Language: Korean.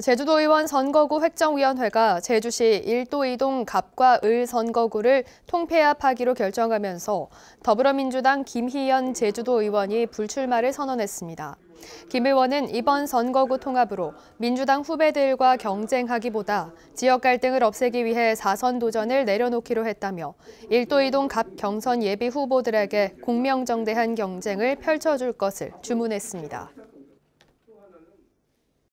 제주도의원 선거구 획정위원회가 제주시 1도 2동 갑과 을 선거구를 통폐합하기로 결정하면서 더불어민주당 김희연 제주도의원이 불출마를 선언했습니다. 김 의원은 이번 선거구 통합으로 민주당 후배들과 경쟁하기보다 지역 갈등을 없애기 위해 사선 도전을 내려놓기로 했다며 1도 2동 갑 경선 예비 후보들에게 공명정대한 경쟁을 펼쳐줄 것을 주문했습니다.